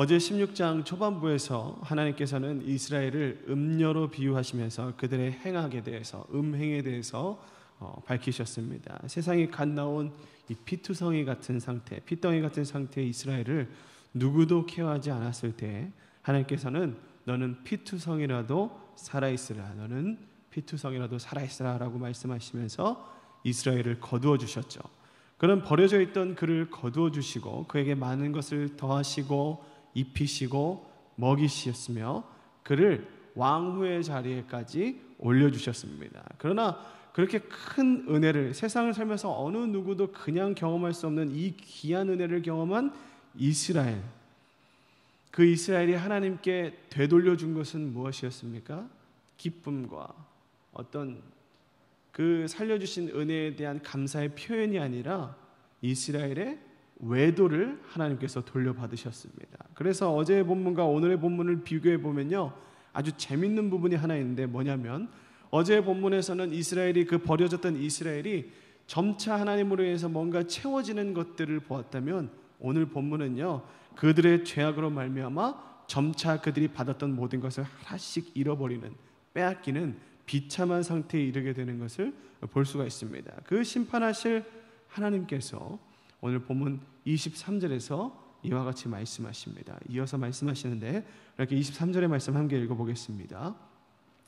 어제 16장 초반부에서 하나님께서는 이스라엘을 음녀로 비유하시면서 그들의 행악에 대해서 음행에 대해서 어, 밝히셨습니다. 세상이 갓 나온 이 피투성이 같은 상태, 피덩이 같은 상태의 이스라엘을 누구도 케어하지 않았을 때 하나님께서는 너는 피투성이라도 살아 있으라. 너는 피투성이라도 살아 있으라라고 말씀하시면서 이스라엘을 거두어 주셨죠. 그런 버려져 있던 그를 거두어 주시고 그에게 많은 것을 더하시고 입히시고 먹이셨으며 시 그를 왕후의 자리에까지 올려주셨습니다. 그러나 그렇게 큰 은혜를 세상을 살면서 어느 누구도 그냥 경험할 수 없는 이 귀한 은혜를 경험한 이스라엘. 그 이스라엘이 하나님께 되돌려 준 것은 무엇이었습니까? 기쁨과 어떤 그 살려주신 은혜에 대한 감사의 표현이 아니라 이스라엘의 외도를 하나님께서 돌려받으셨습니다. 그래서 어제의 본문과 오늘의 본문을 비교해 보면요. 아주 재밌는 부분이 하나 있는데 뭐냐면 어제의 본문에서는 이스라엘이 그 버려졌던 이스라엘이 점차 하나님으로 인해서 뭔가 채워지는 것들을 보았다면 오늘 본문은요. 그들의 죄악으로 말미암아 점차 그들이 받았던 모든 것을 하나씩 잃어버리는 빼앗기는 비참한 상태에 이르게 되는 것을 볼 수가 있습니다. 그 심판하실 하나님께서 오늘 본문 23절에서 이와 같이 말씀하십니다. 이어서 말씀하시는데 이렇게 23절의 말씀 함께 읽어보겠습니다.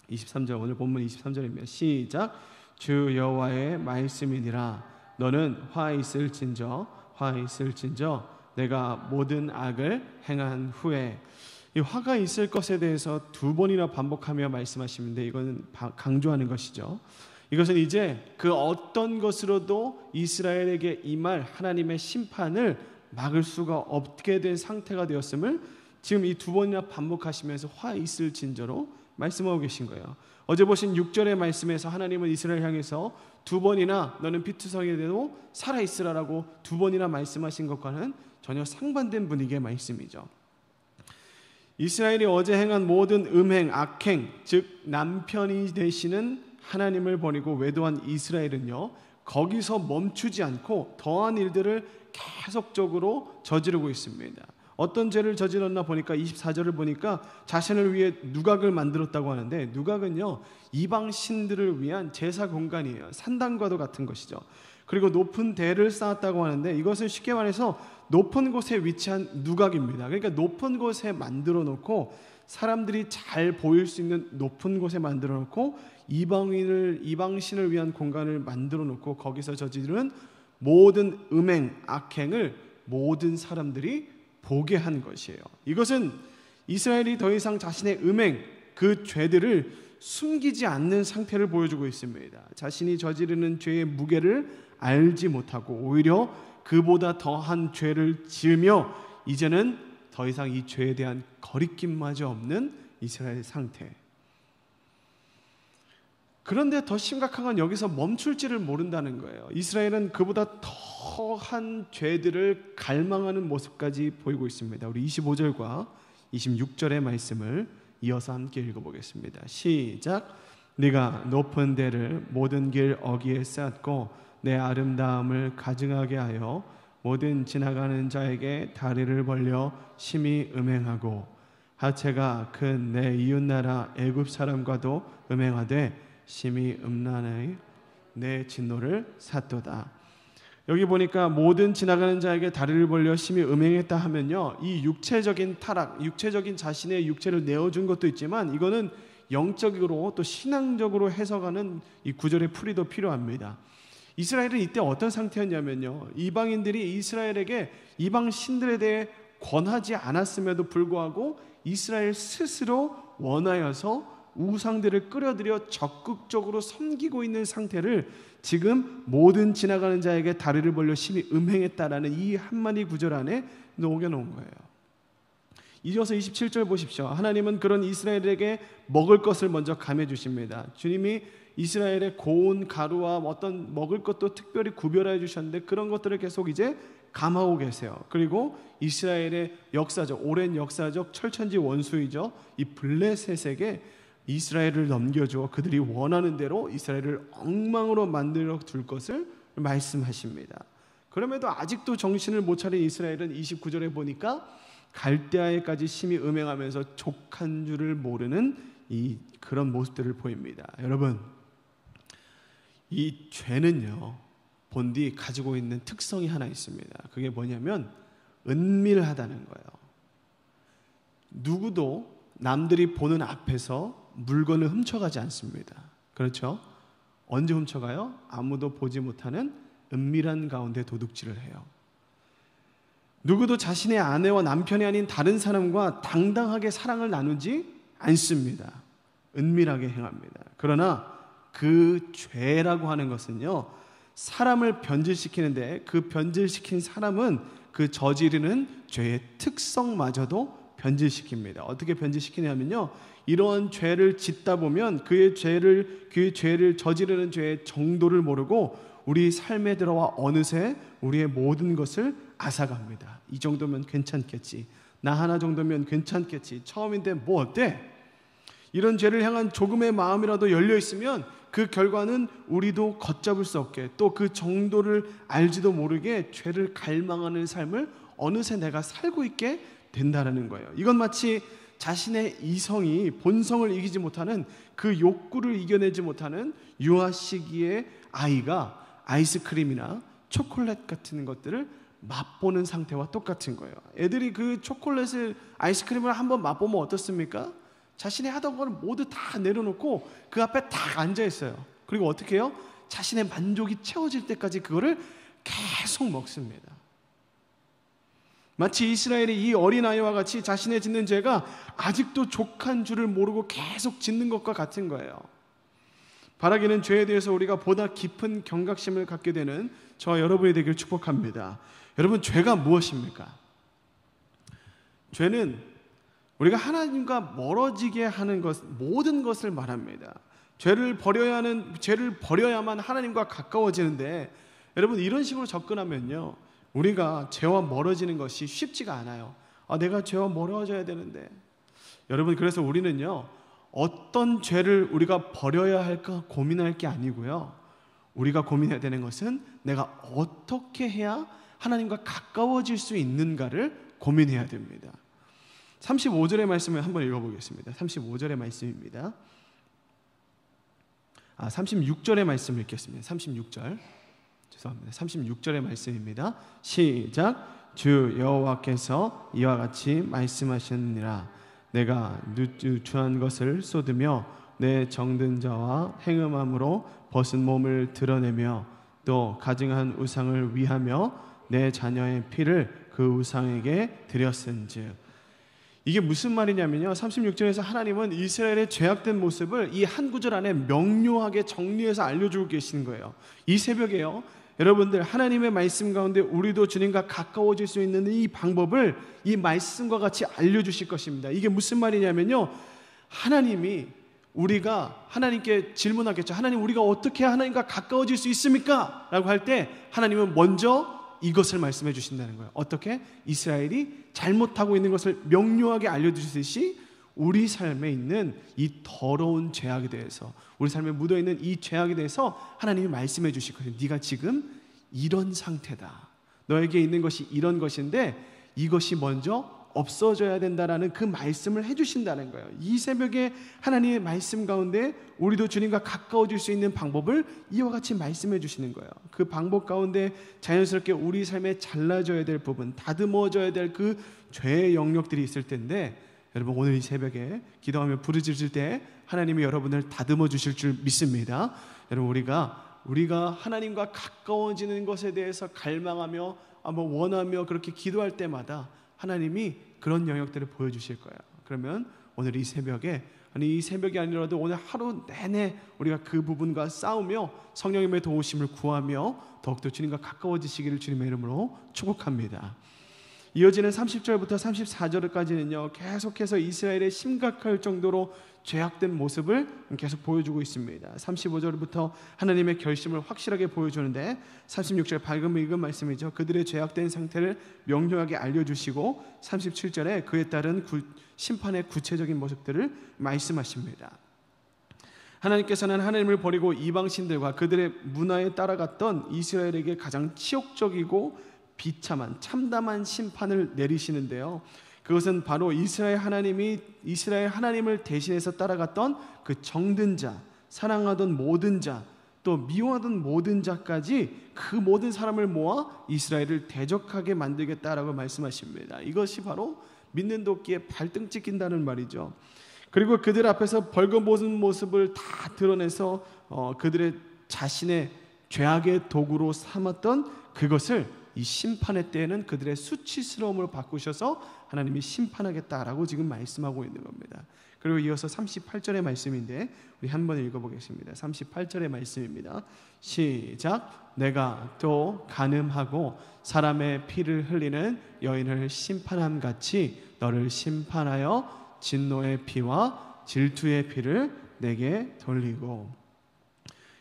23절 오늘 본문 23절입니다. 시작 주 여호와의 말씀이니라 너는 화 있을진저 화 있을진저 내가 모든 악을 행한 후에 이 화가 있을 것에 대해서 두 번이나 반복하며 말씀하시는데 이거 강조하는 것이죠. 이것은 이제 그 어떤 것으로도 이스라엘에게 임할 하나님의 심판을 막을 수가 없게 된 상태가 되었음을 지금 이 두 번이나 반복하시면서 화 있을 진저로 말씀하고 계신 거예요. 어제 보신 6절의 말씀에서 하나님은 이스라엘 향해서 두 번이나 너는 피투성에 대도 살아 있으라라고 두 번이나 말씀하신 것과는 전혀 상반된 분위기의 말씀이죠. 이스라엘이 어제 행한 모든 음행, 악행, 즉 남편이 되시는 하나님을 버리고 외도한 이스라엘은요 거기서 멈추지 않고 더한 일들을 계속적으로 저지르고 있습니다. 어떤 죄를 저질렀나 보니까 24절을 보니까 자신을 위해 누각을 만들었다고 하는데 누각은요 이방 신들을 위한 제사 공간이에요 산당과도 같은 것이죠. 그리고 높은 대를 쌓았다고 하는데 이것은 쉽게 말해서 높은 곳에 위치한 누각입니다. 그러니까 높은 곳에 만들어 놓고 사람들이 잘 보일 수 있는 높은 곳에 만들어 놓고 이방인을 이방신을 위한 공간을 만들어 놓고 거기서 저지르는 모든 음행 악행을 모든 사람들이 보게 한 것이에요. 이것은 이스라엘이 더 이상 자신의 음행 그 죄들을 숨기지 않는 상태를 보여주고 있습니다. 자신이 저지르는 죄의 무게를 알지 못하고 오히려 그보다 더한 죄를 지으며 이제는 더 이상 이 죄에 대한 거리낌마저 없는 이스라엘 상태. 그런데 더 심각한 건 여기서 멈출지를 모른다는 거예요. 이스라엘은 그보다 더한 죄들을 갈망하는 모습까지 보이고 있습니다. 우리 25절과 26절의 말씀을 이어서 함께 읽어보겠습니다. 시작. 네가 높은 데를 모든 길 어기에 쌓고 내 아름다움을 가증하게 하여 모든 지나가는 자에게 다리를 벌려 심히 음행하고 하체가 큰 내 이웃 나라 애굽 사람과도 음행하되 심히 음란의 내 진노를 샀도다. 여기 보니까 모든 지나가는 자에게 다리를 벌려 심히 음행했다 하면요. 이 육체적인 타락, 육체적인 자신의 육체를 내어준 것도 있지만 이거는 영적으로 또 신앙적으로 해석하는 이 구절의 풀이도 필요합니다. 이스라엘은 이때 어떤 상태였냐면요. 이방인들이 이스라엘에게 이방 신들에 대해 권하지 않았음에도 불구하고 이스라엘 스스로 원하여서 우상들을 끌어들여 적극적으로 섬기고 있는 상태를 지금 모든 지나가는 자에게 다리를 벌려 심히 음행했다라는 이 한마디 구절 안에 녹여놓은 거예요. 이어서 27절 보십시오. 하나님은 그런 이스라엘에게 먹을 것을 먼저 감해 주십니다. 주님이 이스라엘의 고운 가루와 어떤 먹을 것도 특별히 구별하 주셨는데 그런 것들을 계속 이제 감하고 계세요. 그리고 이스라엘의 역사적 오랜 역사적 철천지 원수이죠. 이 블레셋에게 이스라엘을 넘겨주어 그들이 원하는 대로 이스라엘을 엉망으로 만들어 둘 것을 말씀하십니다. 그럼에도 아직도 정신을 못 차린 이스라엘은 29절에 보니까 갈대아에까지 심히 음행하면서 족한 줄을 모르는 이 그런 모습들을 보입니다. 여러분, 이 죄는요 본디 가지고 있는 특성이 하나 있습니다. 그게 뭐냐면 은밀하다는 거예요. 누구도 남들이 보는 앞에서 물건을 훔쳐가지 않습니다. 그렇죠? 언제 훔쳐가요? 아무도 보지 못하는 은밀한 가운데 도둑질을 해요. 누구도 자신의 아내와 남편이 아닌 다른 사람과 당당하게 사랑을 나누지 않습니다. 은밀하게 행합니다. 그러나 그 죄라고 하는 것은요, 사람을 변질시키는데 그 변질시킨 사람은 그 저지르는 죄의 특성마저도 변질시킵니다. 어떻게 변질시키냐면요, 이러한 죄를 짓다 보면 그의 죄를 그 죄를 저지르는 죄의 정도를 모르고 우리 삶에 들어와 어느새 우리의 모든 것을 앗아갑니다. 이 정도면 괜찮겠지. 나 하나 정도면 괜찮겠지. 처음인데 뭐 어때? 이런 죄를 향한 조금의 마음이라도 열려 있으면 그 결과는 우리도 걷잡을 수 없게 또 그 정도를 알지도 모르게 죄를 갈망하는 삶을 어느새 내가 살고 있게 된다라는 거예요. 이건 마치 자신의 이성이 본성을 이기지 못하는 그 욕구를 이겨내지 못하는 유아 시기의 아이가 아이스크림이나 초콜릿 같은 것들을 맛보는 상태와 똑같은 거예요. 애들이 그 초콜릿을 아이스크림을 한번 맛보면 어떻습니까? 자신이 하던 거를 모두 다 내려놓고 그 앞에 딱 앉아 있어요. 그리고 어떻게 해요? 자신의 만족이 채워질 때까지 그거를 계속 먹습니다. 마치 이스라엘이 이 어린아이와 같이 자신의 짓는 죄가 아직도 족한 줄을 모르고 계속 짓는 것과 같은 거예요. 바라기는 죄에 대해서 우리가 보다 깊은 경각심을 갖게 되는 저 여러분이 되길 축복합니다. 여러분, 죄가 무엇입니까? 죄는 우리가 하나님과 멀어지게 하는 것, 모든 것을 말합니다. 죄를 버려야 하는, 죄를 버려야만 하나님과 가까워지는데, 여러분, 이런 식으로 접근하면요. 우리가 죄와 멀어지는 것이 쉽지가 않아요. 아, 내가 죄와 멀어져야 되는데. 여러분, 그래서 우리는요, 어떤 죄를 우리가 버려야 할까 고민할 게 아니고요. 우리가 고민해야 되는 것은 내가 어떻게 해야 하나님과 가까워질 수 있는가를 고민해야 됩니다. 35절의 말씀을 한번 읽어보겠습니다. 35절의 말씀입니다. 아, 36절의 말씀을 읽겠습니다. 36절. 죄송합니다. 36절의 말씀입니다. 시작 주 여호와께서 이와 같이 말씀하셨느니라 내가 누추한 것을 쏟으며 내 정든 자와 행음함으로 벗은 몸을 드러내며 또 가증한 우상을 위하며 내 자녀의 피를 그 우상에게 드렸은즉 이게 무슨 말이냐면요. 36절에서 하나님은 이스라엘의 죄악된 모습을 이 한 구절 안에 명료하게 정리해서 알려주고 계신 거예요. 이 새벽에요. 여러분들 하나님의 말씀 가운데 우리도 주님과 가까워질 수 있는 이 방법을 이 말씀과 같이 알려주실 것입니다. 이게 무슨 말이냐면요. 하나님이 우리가 하나님께 질문하겠죠. 하나님 우리가 어떻게 하나님과 가까워질 수 있습니까? 라고 할 때 하나님은 먼저 이것을 말씀해 주신다는 거예요. 어떻게 이스라엘이 잘못하고 있는 것을 명료하게 알려주듯이 우리 삶에 있는 이 더러운 죄악에 대해서 우리 삶에 묻어 있는 이 죄악에 대해서 하나님이 말씀해 주실 거예요. 네가 지금 이런 상태다. 너에게 있는 것이 이런 것인데 이것이 먼저 없어져야 된다라는 그 말씀을 해주신다는 거예요. 이 새벽에 하나님의 말씀 가운데 우리도 주님과 가까워질 수 있는 방법을 이와 같이 말씀해 주시는 거예요. 그 방법 가운데 자연스럽게 우리 삶에 잘라져야 될 부분, 다듬어져야 될 그 죄의 영역들이 있을 텐데 여러분 오늘 이 새벽에 기도하며 부르짖을 때 하나님이 여러분을 다듬어 주실 줄 믿습니다. 여러분 우리가 우리가 하나님과 가까워지는 것에 대해서 갈망하며 아마 원하며 그렇게 기도할 때마다 하나님이 그런 영역들을 보여주실 거예요. 그러면 오늘 이 새벽에 아니 이 새벽이 아니라도 오늘 하루 내내 우리가 그 부분과 싸우며 성령님의 도우심을 구하며 더욱더 주님과 가까워지시기를 주님의 이름으로 축복합니다. 이어지는 30절부터 34절까지는요 계속해서 이스라엘에 심각할 정도로 죄악된 모습을 계속 보여주고 있습니다. 35절부터 하나님의 결심을 확실하게 보여주는데 36절 밝은 읽은 말씀이죠. 그들의 죄악된 상태를 명료하게 알려주시고 37절에 그에 따른 구, 심판의 구체적인 모습들을 말씀하십니다. 하나님께서는 하나님을 버리고 이방신들과 그들의 문화에 따라갔던 이스라엘에게 가장 치욕적이고 비참한 참담한 심판을 내리시는데요. 그것은 바로 이스라엘 하나님이 이스라엘 하나님을 대신해서 따라갔던 그 정든 자, 사랑하던 모든 자, 또 미워하던 모든 자까지 그 모든 사람을 모아 이스라엘을 대적하게 만들겠다라고 말씀하십니다. 이것이 바로 믿는 도끼에 발등 찍힌다는 말이죠. 그리고 그들 앞에서 벌거벗은 모습을 다 드러내서 어, 그들의 자신의 죄악의 도구로 삼았던 그것을 이 심판의 때에는 그들의 수치스러움으로 바꾸셔서 하나님이 심판하겠다라고 지금 말씀하고 있는 겁니다. 그리고 이어서 38절의 말씀인데 우리 한번 읽어보겠습니다. 38절의 말씀입니다. 시작. 내가 또 간음하고 사람의 피를 흘리는 여인을 심판함 같이 너를 심판하여 진노의 피와 질투의 피를 내게 돌리고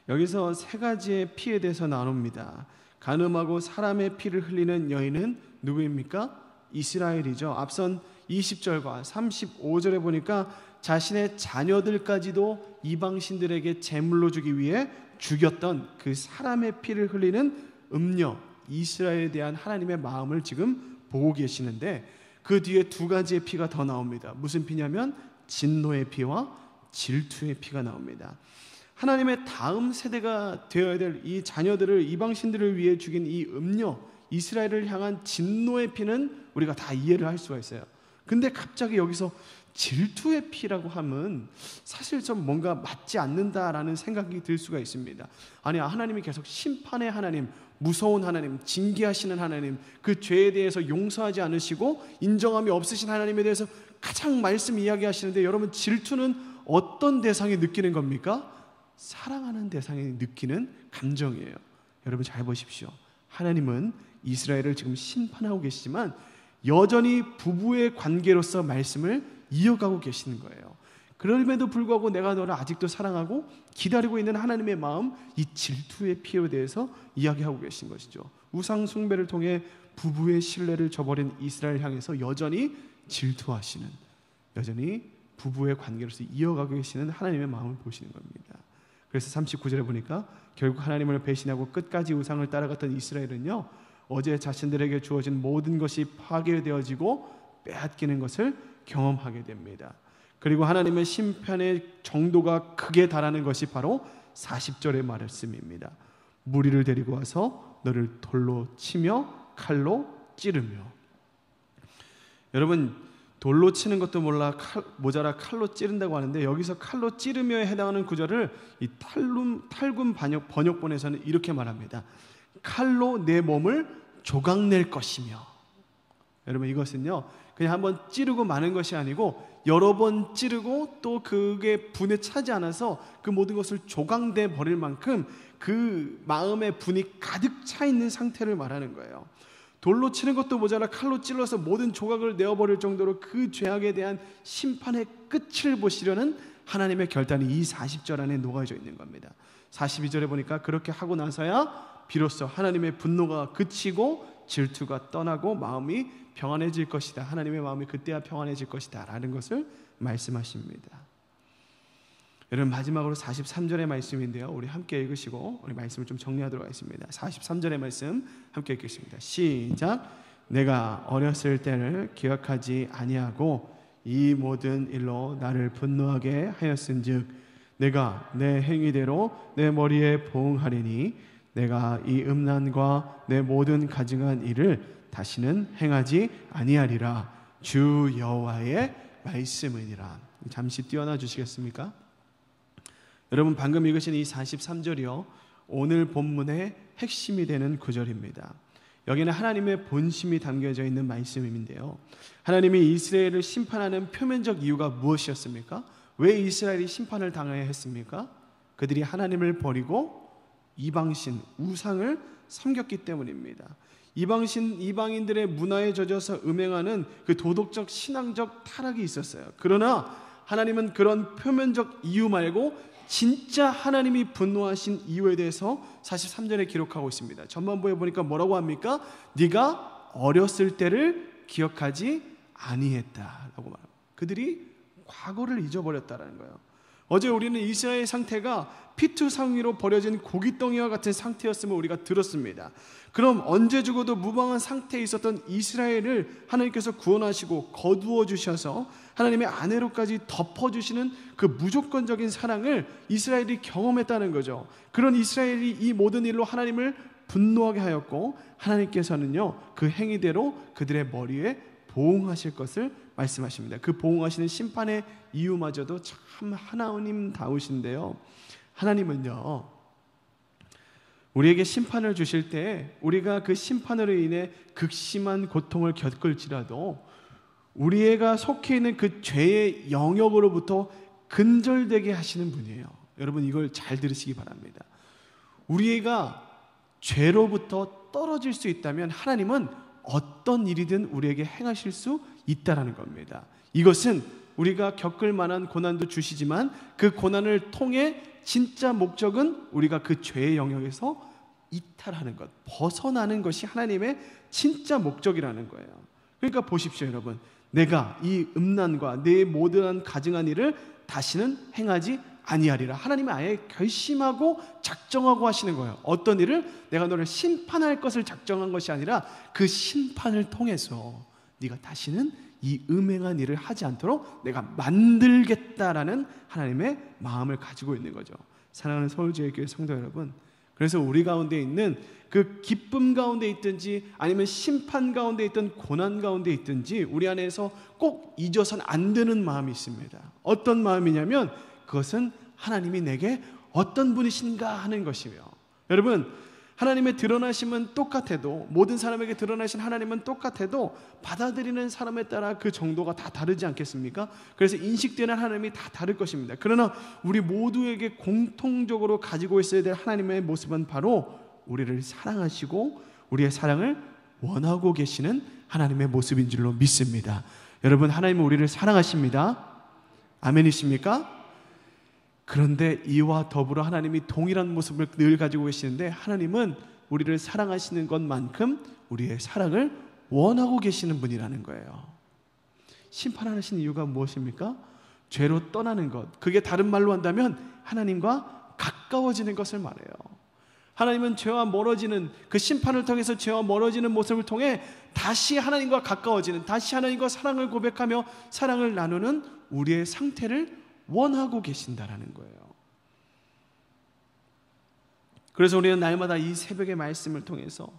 여기서 세 가지의 피에 대해서 나눕니다. 가늠하고 사람의 피를 흘리는 여인은 누구입니까? 이스라엘이죠. 앞선 20절과 35절에 보니까 자신의 자녀들까지도 이방신들에게 제물로 주기 위해 죽였던 그 사람의 피를 흘리는 음녀 이스라엘에 대한 하나님의 마음을 지금 보고 계시는데 그 뒤에 두 가지의 피가 더 나옵니다. 무슨 피냐면 진노의 피와 질투의 피가 나옵니다. 하나님의 다음 세대가 되어야 될 이 자녀들을 이방신들을 위해 죽인 이음료 이스라엘을 향한 진노의 피는 우리가 다 이해를 할 수가 있어요. 근데 갑자기 여기서 질투의 피라고 함은 사실 좀 뭔가 맞지 않는다라는 생각이 들 수가 있습니다. 아니, 아, 하나님이 계속 심판의 하나님, 무서운 하나님, 징계하시는 하나님, 그 죄에 대해서 용서하지 않으시고 인정함이 없으신 하나님에 대해서 가장 말씀 이야기하시는데 여러분 질투는 어떤 대상이 느끼는 겁니까? 사랑하는 대상이 느끼는 감정이에요. 여러분 잘 보십시오. 하나님은 이스라엘을 지금 심판하고 계시지만 여전히 부부의 관계로서 말씀을 이어가고 계시는 거예요. 그럼에도 불구하고 내가 너를 아직도 사랑하고 기다리고 있는 하나님의 마음, 이 질투의 피해에 대해서 이야기하고 계신 것이죠. 우상 숭배를 통해 부부의 신뢰를 저버린 이스라엘 향해서 여전히 질투하시는, 여전히 부부의 관계로서 이어가고 계시는 하나님의 마음을 보시는 겁니다. 그래서 39절에 보니까 결국 하나님을 배신하고 끝까지 우상을 따라갔던 이스라엘은요. 어제 자신들에게 주어진 모든 것이 파괴되어지고 빼앗기는 것을 경험하게 됩니다. 그리고 하나님의 심판의 정도가 크게 달하는 것이 바로 40절의 말씀입니다. 무리를 데리고 와서 너를 돌로 치며 칼로 찌르며 여러분 돌로 치는 것도 몰라 칼, 모자라 칼로 찌른다고 하는데 여기서 칼로 찌르며에 해당하는 구절을 이 탈룸, 탈군 번역, 번역본에서는 이렇게 말합니다. 칼로 내 몸을 조각낼 것이며 여러분 이것은요 그냥 한번 찌르고 마는 것이 아니고 여러 번 찌르고 또 그게 분에 차지 않아서 그 모든 것을 조각돼 버릴 만큼 그 마음의 분이 가득 차 있는 상태를 말하는 거예요. 돌로 치는 것도 모자라 칼로 찔러서 모든 조각을 내어버릴 정도로 그 죄악에 대한 심판의 끝을 보시려는 하나님의 결단이 이 40절 안에 녹아져 있는 겁니다. 42절에 보니까 그렇게 하고 나서야 비로소 하나님의 분노가 그치고 질투가 떠나고 마음이 평안해질 것이다. 하나님의 마음이 그때야 평안해질 것이다. 라는 것을 말씀하십니다. 여러분 마지막으로 43절의 말씀인데요. 우리 함께 읽으시고 우리 말씀을 좀 정리하도록 하겠습니다. 43절의 말씀 함께 읽겠습니다. 시작. 내가 어렸을 때를 기억하지 아니하고 이 모든 일로 나를 분노하게 하였은즉 내가 내 행위대로 내 머리에 보응하리니 내가 이 음란과 내 모든 가증한 일을 다시는 행하지 아니하리라 주 여호와의 말씀이니라. 잠시 뛰어나 주시겠습니까? 여러분 방금 읽으신 이 43절이요. 오늘 본문의 핵심이 되는 구절입니다. 여기는 하나님의 본심이 담겨져 있는 말씀인데요. 하나님이 이스라엘을 심판하는 표면적 이유가 무엇이었습니까? 왜 이스라엘이 심판을 당해야 했습니까? 그들이 하나님을 버리고 이방신 우상을 섬겼기 때문입니다. 이방신 이방인들의 문화에 젖어서 음행하는 그 도덕적 신앙적 타락이 있었어요. 그러나 하나님은 그런 표면적 이유 말고 진짜 하나님이 분노하신 이유에 대해서 43절에 기록하고 있습니다. 전반부에 보니까 뭐라고 합니까? 네가 어렸을 때를 기억하지 아니했다라고 말합니다. 그들이 과거를 잊어버렸다라는 거예요. 어제 우리는 이스라엘 상태가 피투상위로 버려진 고깃덩이와 같은 상태였음을 우리가 들었습니다. 그럼 언제 죽어도 무방한 상태에 있었던 이스라엘을 하나님께서 구원하시고 거두어 주셔서 하나님의 아내로까지 덮어 주시는 그 무조건적인 사랑을 이스라엘이 경험했다는 거죠. 그런 이스라엘이 이 모든 일로 하나님을 분노하게 하였고 하나님께서는요 그 행위대로 그들의 머리에 보응하실 것을 말씀하십니다. 그 보응하시는 심판의 이유마저도 참 하나님 다우신데요. 하나님은요. 우리에게 심판을 주실 때 우리가 그 심판으로 인해 극심한 고통을 겪을지라도 우리가 속해 있는 그 죄의 영역으로부터 근절되게 하시는 분이에요. 여러분 이걸 잘 들으시기 바랍니다. 우리가 죄로부터 떨어질 수 있다면 하나님은 어떤 일이든 우리에게 행하실 수 있다라는 겁니다. 이것은 우리가 겪을 만한 고난도 주시지만 그 고난을 통해 진짜 목적은 우리가 그 죄의 영역에서 이탈하는 것, 벗어나는 것이 하나님의 진짜 목적이라는 거예요. 그러니까 보십시오, 여러분. 내가 이 음란과 내 모든 가증한 일을 다시는 행하지 아니하리라. 하나님은 아예 결심하고 작정하고 하시는 거예요. 어떤 일을 내가 너를 심판할 것을 작정한 것이 아니라 그 심판을 통해서 네가 다시는 이 음행한 일을 하지 않도록 내가 만들겠다라는 하나님의 마음을 가지고 있는 거죠. 사랑하는 서울지역교회 성도 여러분, 그래서 우리 가운데 있는 그 기쁨 가운데 있든지 아니면 심판 가운데 있든 고난 가운데 있든지 우리 안에서 꼭 잊어선 안 되는 마음이 있습니다. 어떤 마음이냐면 그것은 하나님이 내게 어떤 분이신가 하는 것이며 여러분 하나님의 드러나심은 똑같아도 모든 사람에게 드러나신 하나님은 똑같아도 받아들이는 사람에 따라 그 정도가 다 다르지 않겠습니까? 그래서 인식되는 하나님이 다 다를 것입니다. 그러나 우리 모두에게 공통적으로 가지고 있어야 될 하나님의 모습은 바로 우리를 사랑하시고 우리의 사랑을 원하고 계시는 하나님의 모습인 줄로 믿습니다. 여러분 하나님은 우리를 사랑하십니다. 아멘이십니까? 그런데 이와 더불어 하나님이 동일한 모습을 늘 가지고 계시는데 하나님은 우리를 사랑하시는 것만큼 우리의 사랑을 원하고 계시는 분이라는 거예요. 심판하시는 이유가 무엇입니까? 죄로 떠나는 것. 그게 다른 말로 한다면 하나님과 가까워지는 것을 말해요. 하나님은 죄와 멀어지는 그 심판을 통해서 죄와 멀어지는 모습을 통해 다시 하나님과 가까워지는 다시 하나님과 사랑을 고백하며 사랑을 나누는 우리의 상태를 원하고 계신다라는 거예요. 그래서 우리는 날마다 이 새벽의 말씀을 통해서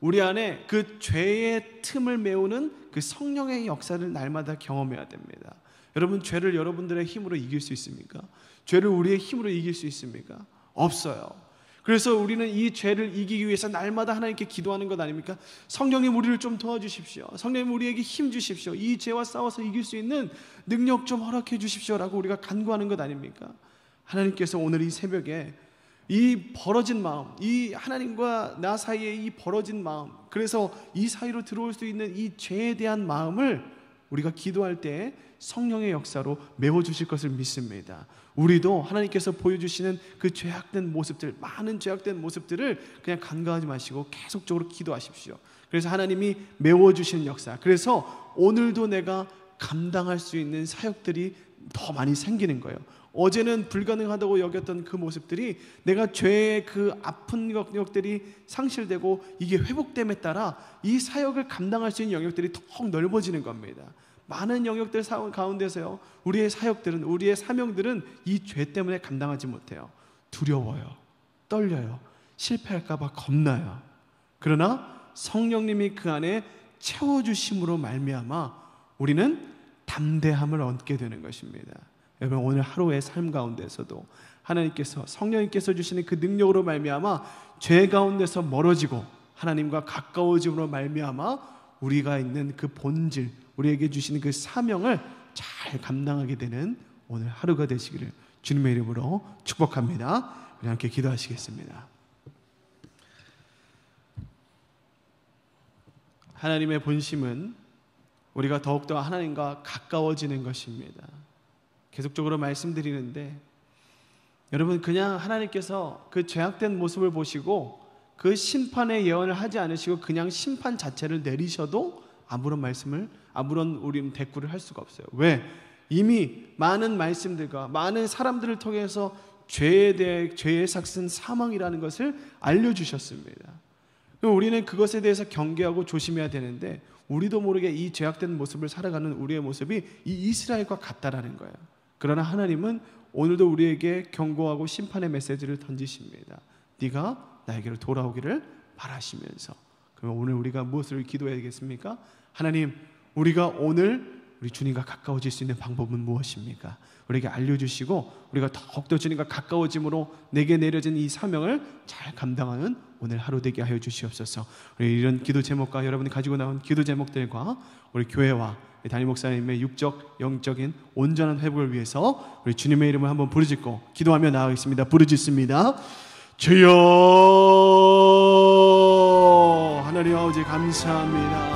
우리 안에 그 죄의 틈을 메우는 그 성령의 역사를 날마다 경험해야 됩니다. 여러분 죄를 여러분들의 힘으로 이길 수 있습니까? 죄를 우리의 힘으로 이길 수 있습니까? 없어요. 그래서 우리는 이 죄를 이기기 위해서 날마다 하나님께 기도하는 것 아닙니까? 성령님 우리를 좀 도와주십시오. 성령님 우리에게 힘 주십시오. 이 죄와 싸워서 이길 수 있는 능력 좀 허락해 주십시오라고 우리가 간구하는 것 아닙니까? 하나님께서 오늘 이 새벽에 이 벌어진 마음, 이 하나님과 나 사이의 이 벌어진 마음, 그래서 이 사이로 들어올 수 있는 이 죄에 대한 마음을 우리가 기도할 때 성령의 역사로 메워주실 것을 믿습니다. 우리도 하나님께서 보여주시는 그 죄악된 모습들, 많은 죄악된 모습들을 그냥 간과하지 마시고 계속적으로 기도하십시오. 그래서 하나님이 메워주시는 역사. 그래서 오늘도 내가 감당할 수 있는 사역들이 더 많이 생기는 거예요. 어제는 불가능하다고 여겼던 그 모습들이 내가 죄의 그 아픈 영역들이 상실되고 이게 회복됨에 따라 이 사역을 감당할 수 있는 영역들이 더 넓어지는 겁니다. 많은 영역들 가운데서요. 우리의 사역들은 우리의 사명들은 이 죄 때문에 감당하지 못해요. 두려워요. 떨려요. 실패할까 봐 겁나요. 그러나 성령님이 그 안에 채워 주심으로 말미암아 우리는 담대함을 얻게 되는 것입니다. 여러분 오늘 하루의 삶 가운데서도 하나님께서 성령님께서 주시는 그 능력으로 말미암아 죄 가운데서 멀어지고 하나님과 가까워짐으로 말미암아 우리가 있는 그 본질 우리에게 주시는 그 사명을 잘 감당하게 되는 오늘 하루가 되시기를 주님의 이름으로 축복합니다. 우리 함께 기도하시겠습니다. 하나님의 본심은 우리가 더욱더 하나님과 가까워지는 것입니다. 계속적으로 말씀드리는데 여러분 그냥 하나님께서 그 죄악된 모습을 보시고 그 심판의 예언을 하지 않으시고 그냥 심판 자체를 내리셔도 아무런 말씀을 아무런 우리 대꾸를 할 수가 없어요. 왜? 이미 많은 말씀들과 많은 사람들을 통해서 죄에 대해 죄의 삭슨 사망이라는 것을 알려 주셨습니다. 우리는 그것에 대해서 경계하고 조심해야 되는데 우리도 모르게 이 죄악된 모습을 살아가는 우리의 모습이 이 이스라엘과 같다라는 거예요. 그러나 하나님은 오늘도 우리에게 경고하고 심판의 메시지를 던지십니다. 네가 나에게로 돌아오기를 바라시면서 그럼 오늘 우리가 무엇을 기도해야겠습니까? 하나님, 우리가 오늘 우리 주님과 가까워질 수 있는 방법은 무엇입니까? 우리에게 알려주시고 우리가 더욱더 주님과 가까워짐으로 내게 내려진 이 사명을 잘 감당하는 오늘 하루 되게 하여 주시옵소서. 우리 이런 기도 제목과 여러분이 가지고 나온 기도 제목들과 우리 교회와 담임 목사님의 육적 영적인 온전한 회복을 위해서 우리 주님의 이름을 한번 부르짖고 기도하며 나아가겠습니다. 부르짖습니다. 주여 하나님 아버지 감사합니다.